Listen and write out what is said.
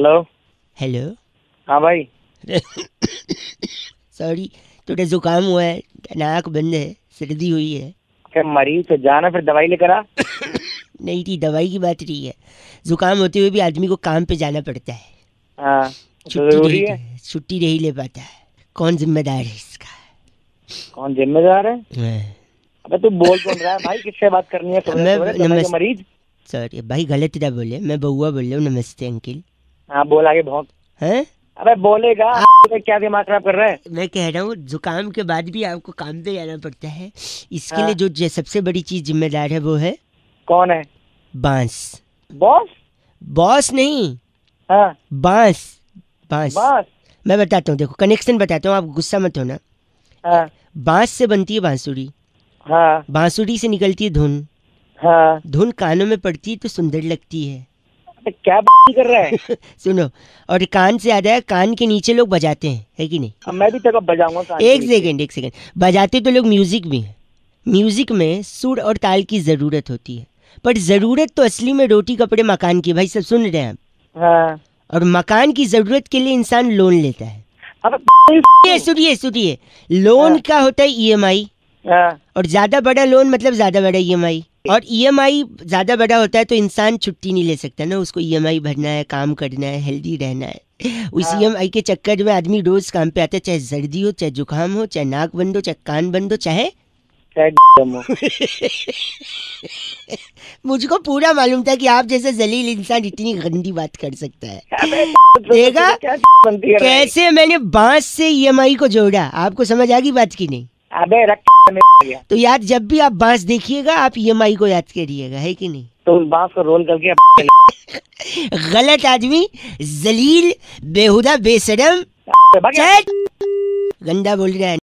Hello hello हाँ भाई sorry थोड़े जुकाम हुआ है नाक बंद है सर्दी हुई है क्या मरीज तो जाना फिर दवाई लेकर आ नहीं थी दवाई की बात नहीं है जुकाम होते हुए भी आदमी को काम पे जाना पड़ता है हाँ, तो छुट्टी नहीं छुट्टी नहीं ले पाता है कौन जिम्मेदार है इसका कौन जिम्मेदार है हाँ। अबे तू बोल कौन रहा है भाई किससे बात करनी है मैं मरीज सॉरी भाई गलत ना बोले मैं बउआ बोल रहा हूँ नमस्ते अंकिल हाँ बोल आगे भोंक है अबे बोलेगा क्या दिमाग खराब कर रहा है मैं कह रहा हूँ जुकाम के बाद भी आपको काम पे जाना पड़ता है इसके हाँ। लिए जो सबसे बड़ी चीज जिम्मेदार है वो है कौन है बांस बॉस बॉस नहीं हाँ। बांस बांस मैं बताता हूँ देखो कनेक्शन बताता हूँ आप गुस्सा मत होना हाँ। बांस से बनती है बांसुरी हाँ। बांसुरी से निकलती है धुन हाँ। धुन कानों में पड़ती है तो सुंदर लगती है तो क्या बात कर रहा है सुनो और कान से आ जाए कान के नीचे लोग बजाते हैं है कि नहीं अब मैं भी तक बजाऊंगा एक सेकंड एक सेकेंड बजाते तो लोग म्यूजिक भी है म्यूजिक में सुर और ताल की जरूरत होती है पर जरूरत तो असली में रोटी कपड़े मकान की भाई सब सुन रहे हैं आप हाँ। और मकान की जरूरत के लिए इंसान लोन लेता है अब सुनिए सुनिए लोन हाँ। का होता है ईएमआई e हाँ। और ज्यादा बड़ा लोन मतलब ज्यादा बड़ा ईएमआई e और ईएमआई e ज़्यादा बड़ा होता है तो इंसान छुट्टी नहीं ले सकता ना उसको ईएमआई e भरना है काम करना है हेल्दी रहना है उस ई एम आई के चक्कर में आदमी रोज काम पे आता है चाहे सर्दी हो चाहे जुकाम हो चाहे नाक बंद हो चाहे कान बंद हो चाहे मुझको पूरा मालूम था कि आप जैसे जलील इंसान इतनी गंदी बात कर सकता है तो तो तो देखा कैसे मैंने बांस से ई e को जोड़ा आपको समझ आ गई बात की नहीं अबे रख तो यार जब भी आप बांस देखिएगा आप ई e को याद करिएगा है कि नहीं तो बांस को रोल करके गलत आदमी जलील बेहुदा बेसरम गंदा बोल रहा है